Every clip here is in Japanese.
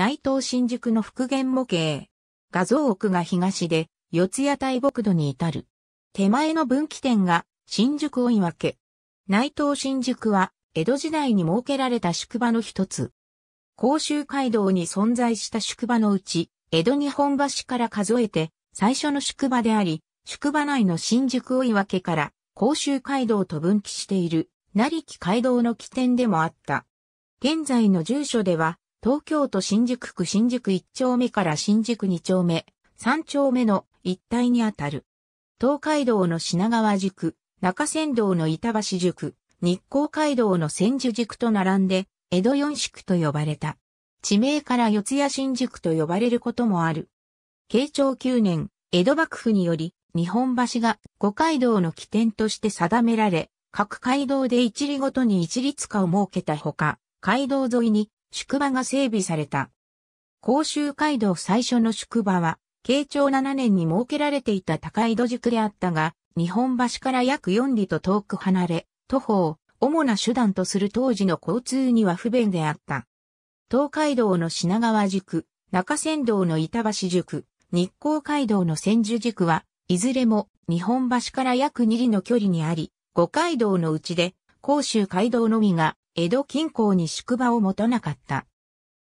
内藤新宿の復元模型。画像奥が東で、四谷大木土に至る。手前の分岐点が新宿追分。内藤新宿は、江戸時代に設けられた宿場の一つ。甲州街道に存在した宿場のうち、江戸日本橋から数えて最初の宿場であり、宿場内の新宿追分から甲州街道と分岐している、成木街道の起点でもあった。現在の住所では、東京都新宿区新宿1丁目から新宿2丁目、3丁目の一帯にあたる。東海道の品川宿、中山道の板橋宿、日光街道の千住宿と並んで、江戸四宿と呼ばれた。地名から四谷新宿と呼ばれることもある。慶長9年、江戸幕府により、日本橋が五街道の起点として定められ、各街道で一里ごとに一律化を設けたほか、街道沿いに宿場が整備された。甲州街道最初の宿場は、慶長7年に設けられていた高井戸宿であったが、日本橋から約4里と遠く離れ、徒歩を主な手段とする当時の交通には不便であった。東海道の品川宿、中山道の板橋宿、日光街道の千住宿は、いずれも日本橋から約2里の距離にあり、五街道のうちで、甲州街道のみが江戸近郊に宿場を持たなかった。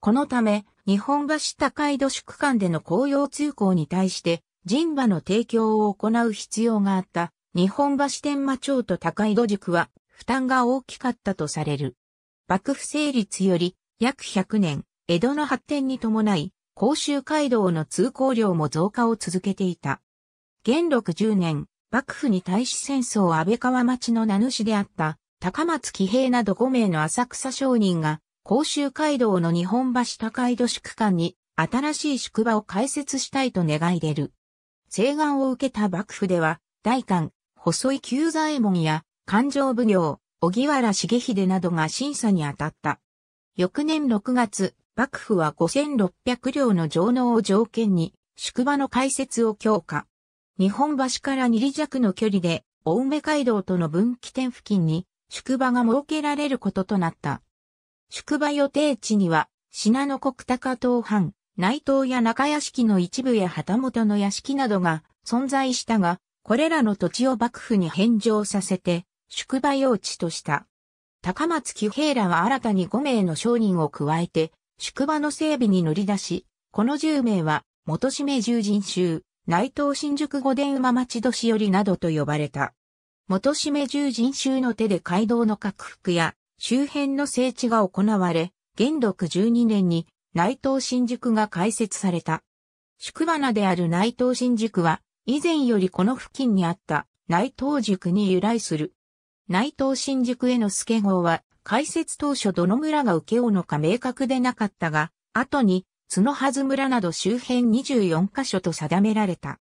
このため、日本橋高井戸宿間での紅葉通行に対して、人馬の提供を行う必要があった日本橋天馬町と高井戸宿は負担が大きかったとされる。幕府成立より約100年、江戸の発展に伴い、甲州街道の通行量も増加を続けていた。元禄10年、幕府に対し戦争安倍川町の名主であった高松騎兵など5名の浅草商人が、甲州街道の日本橋高井戸宿間に、新しい宿場を開設したいと願い出る。請願を受けた幕府では、大官、細井久左衛門や、勘定奉行、荻原重秀などが審査に当たった。翌年6月、幕府は5600両の上納を条件に、宿場の開設を強化。日本橋から2里弱の距離で、青梅街道との分岐点付近に、宿場が設けられることとなった。宿場予定地には、信濃国高東藩、内藤や中屋敷の一部や旗本の屋敷などが存在したが、これらの土地を幕府に返上させて、宿場用地とした。高松喜平らは新たに5名の商人を加えて、宿場の整備に乗り出し、この10名は、元締十人衆、内藤新宿御殿馬町年寄りなどと呼ばれた。元締十人衆の手で街道の拡幅や周辺の整地が行われ、元禄12年に内藤新宿が開設された。宿花である内藤新宿は、以前よりこの付近にあった内藤宿に由来する。内藤新宿への助号は、開設当初どの村が受け負うのか明確でなかったが、後に、角はず村など周辺24カ所と定められた。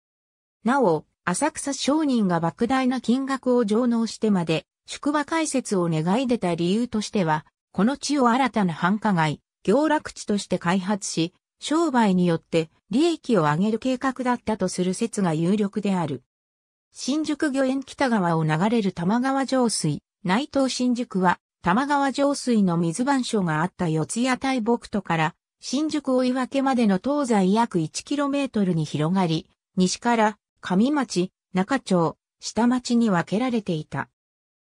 なお、浅草商人が莫大な金額を上納してまで、宿場開設を願い出た理由としては、この地を新たな繁華街、行楽地として開発し、商売によって利益を上げる計画だったとする説が有力である。新宿御苑北側を流れる玉川上水、内藤新宿は、玉川上水の水番所があった四谷大木戸から、新宿追分までの東西約 1km に広がり、西から上町、中町、下町に分けられていた。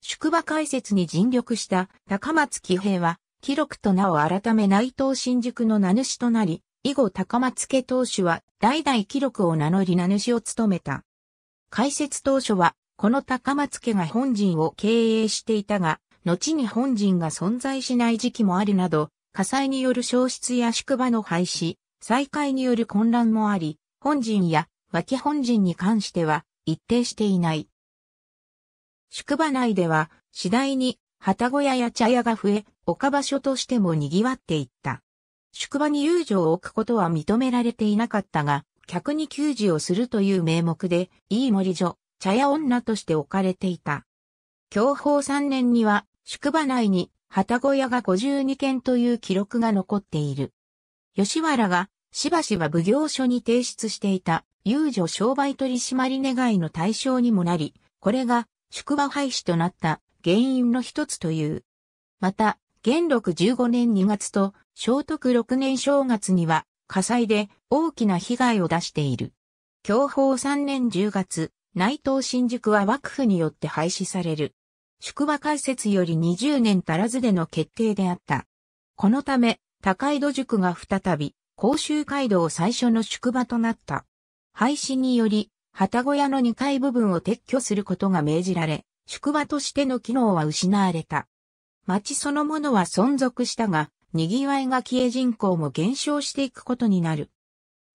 宿場開設に尽力した高松喜平は、記録と名を改め内藤新宿の名主となり、以後高松家当主は代々記録を名乗り名主を務めた。開設当初は、この高松家が本陣を経営していたが、後に本陣が存在しない時期もあるなど、火災による消失や宿場の廃止、再開による混乱もあり、本陣や脇本陣に関しては一定していない。宿場内では次第に旗小屋や茶屋が増え、岡場所としても賑わっていった。宿場に遊女を置くことは認められていなかったが、客に給仕をするという名目で、いい森女、茶屋女として置かれていた。享保3年には、宿場内に、旗小屋が52件という記録が残っている。吉原が、しばしば奉行所に提出していた、遊女商売取締願いの対象にもなり、これが宿場廃止となった原因の一つという。また、元禄15年2月と聖徳6年正月には火災で大きな被害を出している。享保3年10月、内藤新宿は幕府によって廃止される。宿場開設より20年足らずでの決定であった。このため、高井戸塾が再び、甲州街道最初の宿場となった。廃止により、旗小屋の2階部分を撤去することが命じられ、宿場としての機能は失われた。町そのものは存続したが、賑わいが消え人口も減少していくことになる。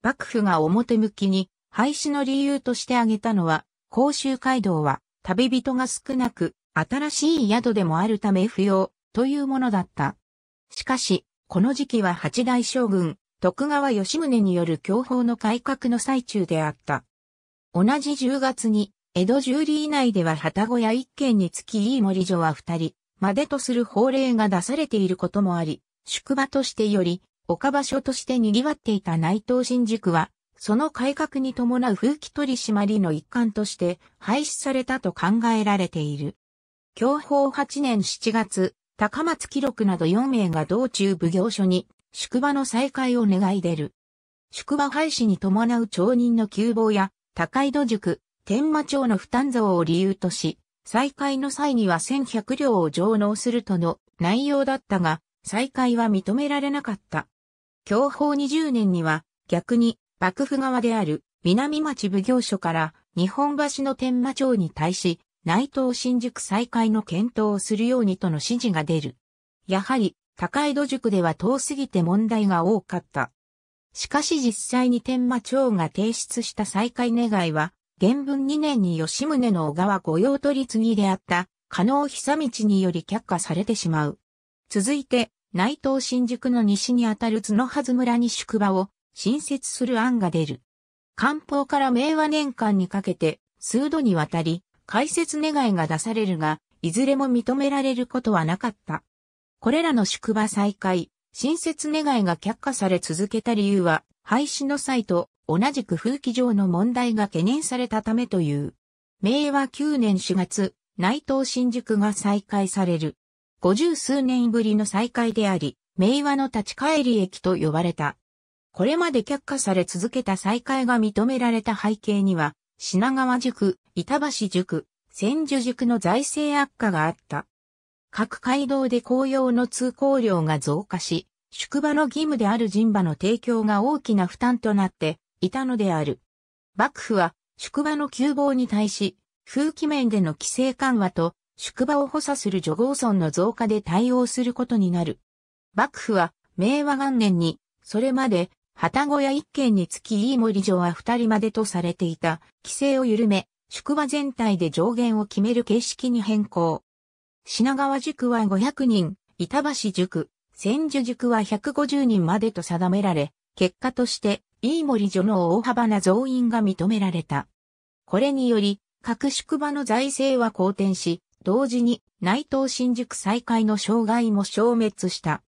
幕府が表向きに廃止の理由として挙げたのは、甲州街道は旅人が少なく、新しい宿でもあるため不要というものだった。しかし、この時期は八大将軍、徳川吉宗による享保の改革の最中であった。同じ10月に、江戸十里以内では旗小屋1軒につき飯森所は2人、までとする法令が出されていることもあり、宿場としてより、岡場所として賑わっていた内藤新宿は、その改革に伴う風紀取締りの一環として廃止されたと考えられている。享保8年7月、高松記録など4名が道中奉行所に宿場の再開を願い出る。宿場廃止に伴う町人の窮乏や、高井戸塾、天馬町の負担増を理由とし、再開の際には1100両を上納するとの内容だったが、再開は認められなかった。享保20年には、逆に、幕府側である南町奉行所から日本橋の天馬町に対し、内藤新宿再開の検討をするようにとの指示が出る。やはり、高井戸塾では遠すぎて問題が多かった。しかし実際に天馬町が提出した再開願いは、原文2年に吉宗の小川御用取り次ぎであった、加納久道により却下されてしまう。続いて、内藤新宿の西にあたる角はず村に宿場を新設する案が出る。官報から明和年間にかけて、数度にわたり、解説願いが出されるが、いずれも認められることはなかった。これらの宿場再開、新設願いが却下され続けた理由は、廃止の際と同じく風紀上の問題が懸念されたためという。明和9年4月、内藤新宿が再開される。五十数年ぶりの再開であり、明和の立ち返り駅と呼ばれた。これまで却下され続けた再開が認められた背景には、品川塾、板橋塾、千住塾の財政悪化があった。各街道で紅葉の通行量が増加し、宿場の義務である人馬の提供が大きな負担となっていたのである。幕府は宿場の窮乏に対し、風紀面での規制緩和と宿場を補佐する助豪村の増加で対応することになる。幕府は明和元年に、それまで旗小屋一軒につきいい森城は二人までとされていた規制を緩め、宿場全体で上限を決める形式に変更。品川塾は500人、板橋塾、千住塾は150人までと定められ、結果として、飯森女の大幅な増員が認められた。これにより、各宿場の財政は好転し、同時に内藤新宿再開の障害も消滅した。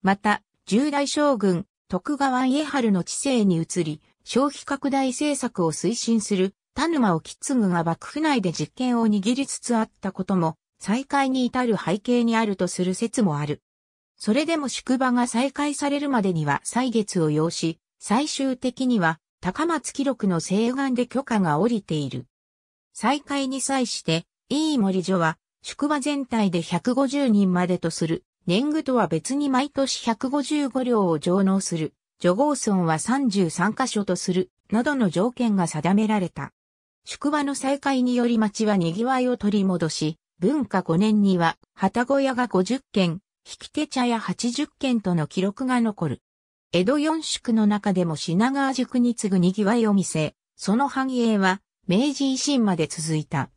また、従来将軍、徳川家春の治世に移り、消費拡大政策を推進する田沼を継次が幕府内で実権を握りつつあったことも、再開に至る背景にあるとする説もある。それでも宿場が再開されるまでには歳月を要し、最終的には高松記録の西岸で許可が下りている。再開に際して、い森所は、宿場全体で150人までとする、年貢とは別に毎年155両を上納する、除合村は33カ所とする、などの条件が定められた。宿場の再開により町は賑わいを取り戻し、文化5年には、旗小屋が50件、引き手茶屋80件との記録が残る。江戸四宿の中でも品川宿に次ぐ賑わいを見せ、その繁栄は明治維新まで続いた。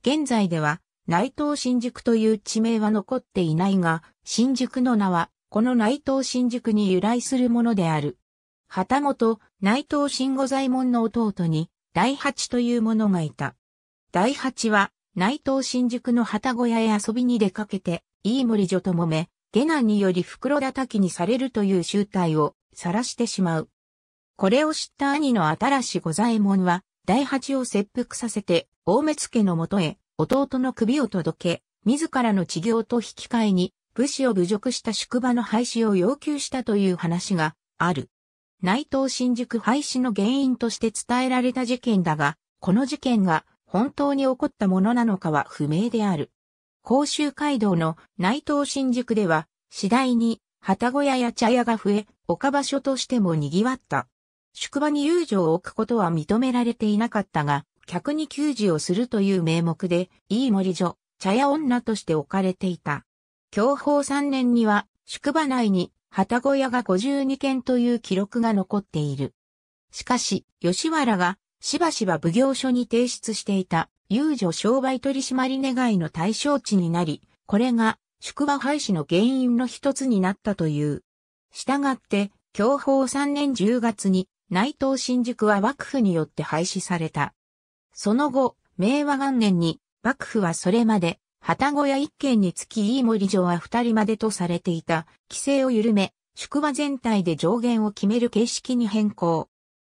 現在では内藤新宿という地名は残っていないが、新宿の名はこの内藤新宿に由来するものである。旗本内藤新五左衛門の弟に大八という者がいた。大八は内藤新宿の旗小屋へ遊びに出かけて、飯森女ともめ、下男により袋叩きにされるという集体を晒してしまう。これを知った兄の新し五左衛門は、大八を切腹させて、大目付のもとへ、弟の首を届け、自らの治療と引き換えに、武士を侮辱した宿場の廃止を要求したという話がある。内藤新宿廃止の原因として伝えられた事件だが、この事件が本当に起こったものなのかは不明である。甲州街道の内藤新宿では、次第に、旗小屋や茶屋が増え、岡場所としても賑わった。宿場に遊女を置くことは認められていなかったが、客に給仕をするという名目で、いい森女、茶屋女として置かれていた。享保3年には、宿場内に、旗小屋が52件という記録が残っている。しかし、吉原がしばしば奉行所に提出していた、遊女商売取締願いの対象地になり、これが宿場廃止の原因の一つになったという。したがって、教法3年10月に内藤新宿は幕府によって廃止された。その後、明和元年に幕府はそれまで、旗小屋一軒につき飯森城は二人までとされていた規制を緩め、宿場全体で上限を決める形式に変更。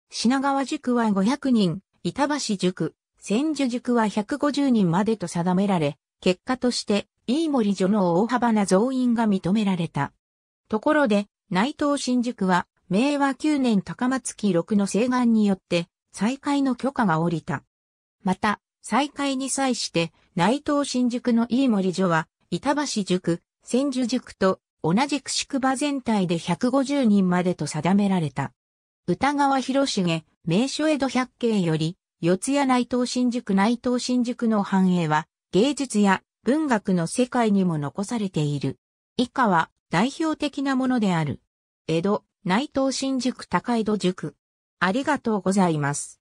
品川塾は500人、板橋塾、千住塾は150人までと定められ、結果として、飯森女の大幅な増員が認められた。ところで、内藤新宿は、明和9年高松期6の請願によって、再開の許可が下りた。また、再開に際して、内藤新宿の飯森女は、板橋塾、千住塾と同じく宿場全体で150人までと定められた。歌川広重、名所江戸百景より、四谷内藤新宿内藤新宿の繁栄は、芸術や文学の世界にも残されている。以下は代表的なものである。江戸、内藤新宿高江戸塾。ありがとうございます。